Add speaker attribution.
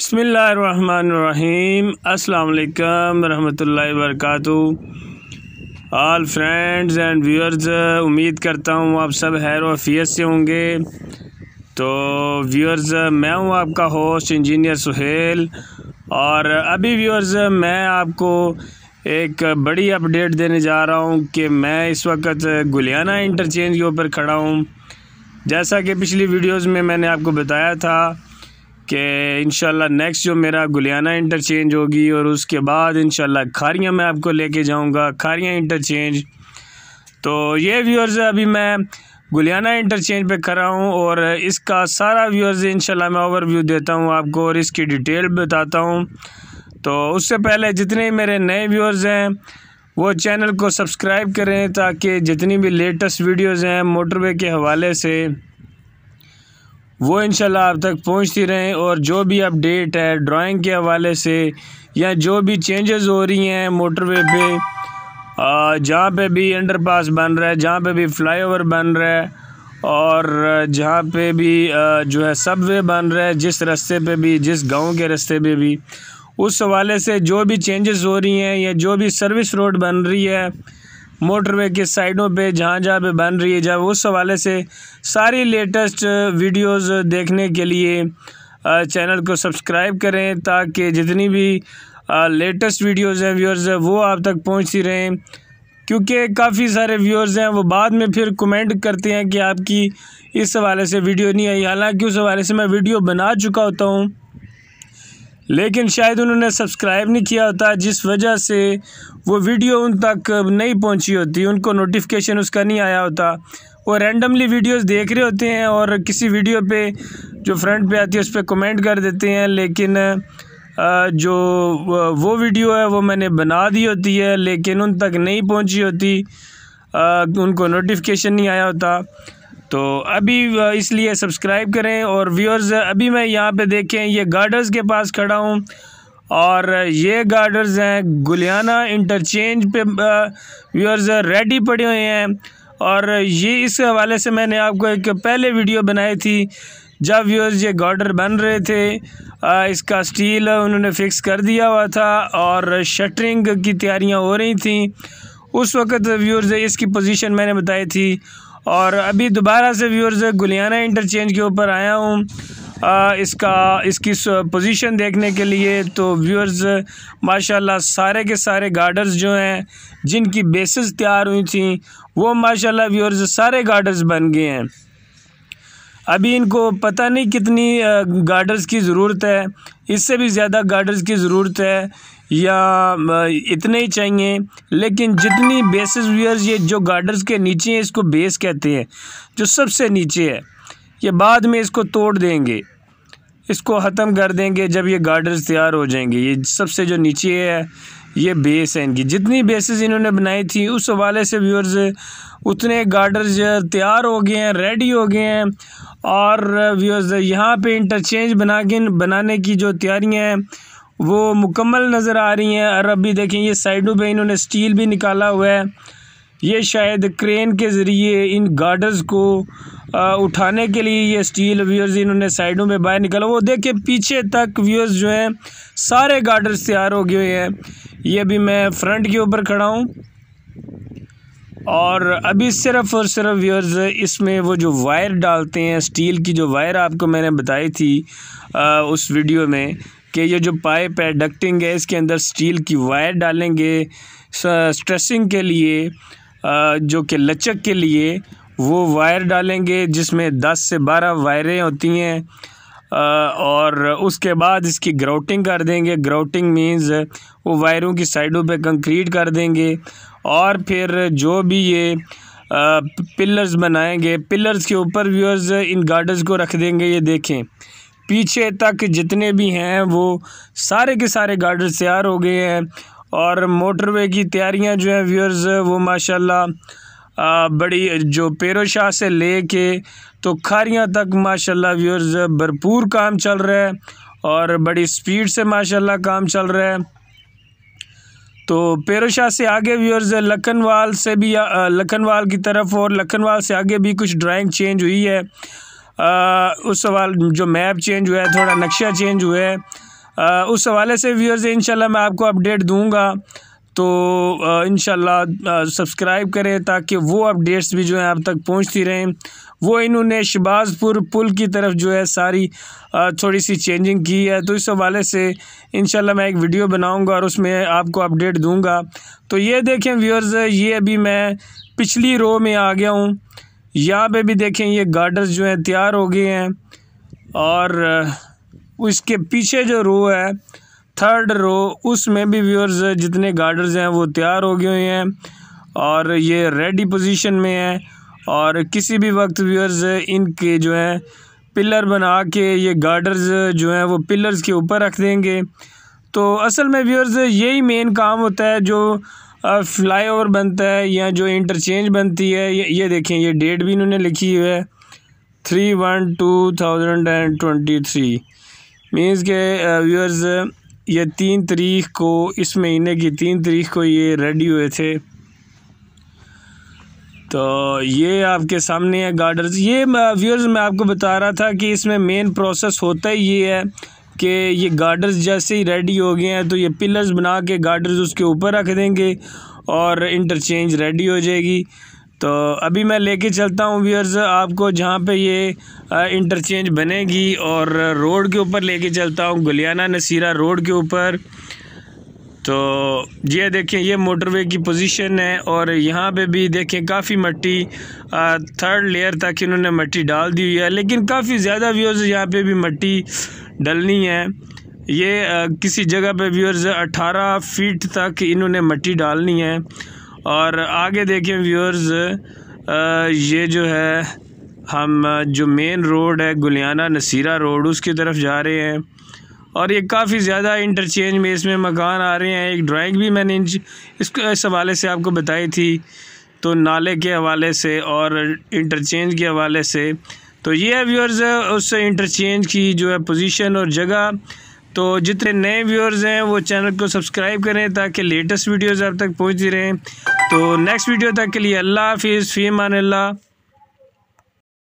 Speaker 1: बसमीम् अल्लाम रहमतुल्लाहि वरकू आल फ्रेंड्स एंड व्यूअर्स उम्मीद करता हूँ आप सब हैर वफ़ीत से होंगे तो व्यूअर्स मैं हूँ आपका होस्ट इंजीनियर सुहेल और अभी व्यूअर्स मैं आपको एक बड़ी अपडेट देने जा रहा हूँ कि मैं इस वक्त गुलियाना इंटरचेंज के ऊपर खड़ा हूँ जैसा कि पिछली वीडियोज़ में मैंने आपको बताया था कि इन नेक्स्ट जो मेरा गुलियाना इंटरचेंज होगी और उसके बाद इन खारियाँ मैं आपको लेके जाऊँगा खारियाँ इंटरचेंज तो ये व्यूअर्स अभी मैं गुलियाना इंटरचेंज पे खड़ा हूँ और इसका सारा व्यूअर्स इंशाल्लाह मैं ओवरव्यू देता हूँ आपको और इसकी डिटेल बताता हूँ तो उससे पहले जितने मेरे नए व्यूअर्स हैं वो चैनल को सब्सक्राइब करें ताकि जितनी भी लेटेस्ट वीडियोज़ हैं मोटरवे के हवाले से वो इन आप तक पहुँचती रहें और जो भी अपडेट है ड्राइंग के हवाले से या जो भी चेंजेस हो रही हैं मोटरवे पे जहाँ पे भी अंडरपास बन रहा है जहाँ पे भी फ्लाईओवर बन रहा है और जहाँ पे भी जो है सब वे बन रहा है जिस रास्ते पे भी जिस गांव के रास्ते पे भी उस हवाले से जो भी चेंजेस हो रही हैं या जो भी सर्विस रोड बन रही है मोटरवे के साइडों पे जहाँ जहाँ पे बन रही है जब उस हवाले से सारी लेटेस्ट वीडियोस देखने के लिए चैनल को सब्सक्राइब करें ताकि जितनी भी लेटेस्ट वीडियोस हैं व्यूअर्स वो आप तक पहुँचती रहें क्योंकि काफ़ी सारे व्यूअर्स हैं वो बाद में फिर कमेंट करते हैं कि आपकी इस हवाले से वीडियो नहीं आई हालांकि उस हवाले से मैं वीडियो बना चुका होता हूँ लेकिन शायद उन्होंने सब्सक्राइब नहीं किया होता जिस वजह से वो वीडियो उन तक नहीं पहुंची होती उनको नोटिफिकेशन उसका नहीं आया होता वो रैंडमली वीडियोस देख रहे होते हैं और किसी वीडियो पे जो फ्रंट पे आती है उस पर कमेंट कर देते हैं लेकिन जो वो वीडियो है वो मैंने बना दी होती है लेकिन उन तक नहीं पहुँची होती उनको नोटिफिकेशन नहीं आया होता तो अभी इसलिए सब्सक्राइब करें और व्यूअर्स अभी मैं यहाँ पे देखें ये गार्डर्स के पास खड़ा हूँ और ये गार्डर्स हैं गुलियाना इंटरचेंज पे व्यूअर्स रेडी पड़े हुए हैं और ये इस हवाले से मैंने आपको एक पहले वीडियो बनाई थी जब व्यूअर्स ये गार्डर बन रहे थे इसका स्टील उन्होंने फ़िक्स कर दिया हुआ था और शटरिंग की तैयारियाँ हो रही थी उस वक्त व्यूअर्स इसकी पोजीशन मैंने बताई थी और अभी दोबारा से व्यूअर्स गुलियाना इंटरचेंज के ऊपर आया हूँ इसका इसकी पोजीशन देखने के लिए तो व्यूअर्स माशाल्लाह सारे के सारे गार्डर्स जो हैं जिनकी बेसिस तैयार हुई थी वो माशाल्लाह व्यूअर्स सारे गार्डर्स बन गए हैं अभी इनको पता नहीं कितनी गार्डर्स की ज़रूरत है इससे भी ज़्यादा गार्डर्स की ज़रूरत है या इतने ही चाहिए लेकिन जितनी बेसिस व्यूअर्स ये जो गार्डर्स के नीचे हैं इसको बेस कहते हैं जो सबसे नीचे है ये बाद में इसको तोड़ देंगे इसको ख़त्म कर देंगे जब ये गार्डर्स तैयार हो जाएंगे ये सबसे जो नीचे है ये बेस है इनकी जितनी बेसिस इन्होंने बनाई थी उस हवाले से व्यूअर्स उतने गार्डर्स तैयार हो गए हैं रेडी हो गए हैं और व्यूअर्स यहाँ पे इंटरचेंज बना के बनाने की जो तैयारियाँ हैं वो मुकम्मल नज़र आ रही हैं और अभी देखें ये साइडों पे इन्होंने स्टील भी निकाला हुआ है ये शायद क्रेन के ज़रिए इन गार्डर्स को आ, उठाने के लिए ये स्टील व्यूअर्स इन्होंने साइडों में बाहर निकाला वो देखे पीछे तक व्यूअर्स जो हैं सारे गार्डर्स तैयार हो गए हैं ये अभी मैं फ्रंट के ऊपर खड़ा हूँ और अभी सिर्फ़ और सिर्फ व्यूअर्स इसमें वो जो वायर डालते हैं स्टील की जो वायर आपको मैंने बताई थी आ, उस वीडियो में कि ये जो पाइप है डक्टिंग है इसके अंदर स्टील की वायर डालेंगे स्ट्रेसिंग के लिए आ, जो कि लचक के लिए वो वायर डालेंगे जिसमें दस से बारह वायरें होती हैं और उसके बाद इसकी ग्राउटिंग कर देंगे ग्राउटिंग मींस वो वायरों की साइडों पे कंक्रीट कर देंगे और फिर जो भी ये पिलर्स बनाएंगे पिलर्स के ऊपर व्यूअर्स इन गार्डन्स को रख देंगे ये देखें पीछे तक जितने भी हैं वो सारे के सारे गार्डन तैयार हो गए हैं और मोटरवे की तैयारियां जो हैं व्यूअर्स वो माशाल्लाह बड़ी जो पेरोशाह से ले के तो खारियाँ तक माशाल्लाह व्यूअर्स भरपूर काम चल रहा है और बड़ी स्पीड से माशाल्लाह काम चल रहा है तो पेरोशाह से आगे व्यूअर्स लखनवाल से भी लखनवाल की तरफ और लखनवाल से आगे भी कुछ ड्राइंग चेंज हुई है आ, उस सवाल जो मैप चेंज हुआ है थोड़ा नक्शा चेंज हुआ है आ, उस हवाले से व्यूअर्स इंशाल्लाह मैं आपको अपडेट दूंगा तो इन सब्सक्राइब करें ताकि वो अपडेट्स भी जो हैं आप तक पहुंचती रहें वो इन्होंने शबाजपुर पुल की तरफ जो है सारी थोड़ी सी चेंजिंग की है तो इस हवाले से इन मैं एक वीडियो बनाऊंगा और उसमें आपको अपडेट दूंगा तो ये देखें व्यूअर्स ये अभी मैं पिछली रो में आ गया हूँ यहाँ पर भी देखें ये गार्डर्स जो हैं तैयार हो गए हैं और उसके पीछे जो रो है थर्ड रो उसमें भी व्यूअर्स जितने गार्डर्स हैं वो तैयार हो गए हैं और ये रेडी पोजीशन में है और किसी भी वक्त व्यूअर्स इनके जो है पिलर बना के ये गार्डर्स जो हैं वो पिलर्स के ऊपर रख देंगे तो असल में व्यूअर्स यही मेन काम होता है जो फ्लाई ओवर बनता है या जो इंटरचेंज बनती है ये, ये देखें ये डेट भी इन्होंने लिखी हुई है three one two thousand and twenty three means के व्यूअर्स ये तीन तारीख को इस महीने की तीन तारीख को ये रेडी हुए थे तो ये आपके सामने है गार्डर्स ये व्यूअर्स मैं आपको बता रहा था कि इसमें मेन प्रोसेस होता ही ये है कि ये गार्डर्स जैसे ही रेडी हो गए हैं तो ये पिलर्स बना के गार्डर्स उसके ऊपर रख देंगे और इंटरचेंज रेडी हो जाएगी तो अभी मैं लेके चलता हूँ व्यूअर्स आपको जहाँ पे ये इंटरचेंज बनेगी और रोड के ऊपर लेके चलता हूँ गुलियाना नसीरा रोड के ऊपर तो ये देखें ये मोटरवे की पोजीशन है और यहाँ पे भी देखें काफ़ी मट्टी थर्ड लेयर तक इन्होंने मट्टी डाल दी हुई है लेकिन काफ़ी ज़्यादा व्यूअर्स यहाँ पे भी मट्टी डलनी है ये आ, किसी जगह पे व्यूअर्स 18 फीट तक इन्होंने मट्टी डालनी है और आगे देखें व्यूअर्स ये जो है हम जो मेन रोड है गुलियाना नसीरा रोड उसकी तरफ जा रहे हैं और ये काफ़ी ज़्यादा इंटरचेंज में इसमें मकान आ रहे हैं एक ड्राइंग भी मैंने इस, इस हवाले से आपको बताई थी तो नाले के हवाले से और इंटरचेंज के हवाले से तो ये है व्यूअर्स उस इंटरचेंज की जो है पोजीशन और जगह तो जितने नए व्यूअर्स हैं वो चैनल को सब्सक्राइब करें ताकि लेटेस्ट वीडियोज़ आप तक पहुँचती रहें तो नेक्स्ट वीडियो तक के लिए अल्लाह हाफिज़ फ़ी मान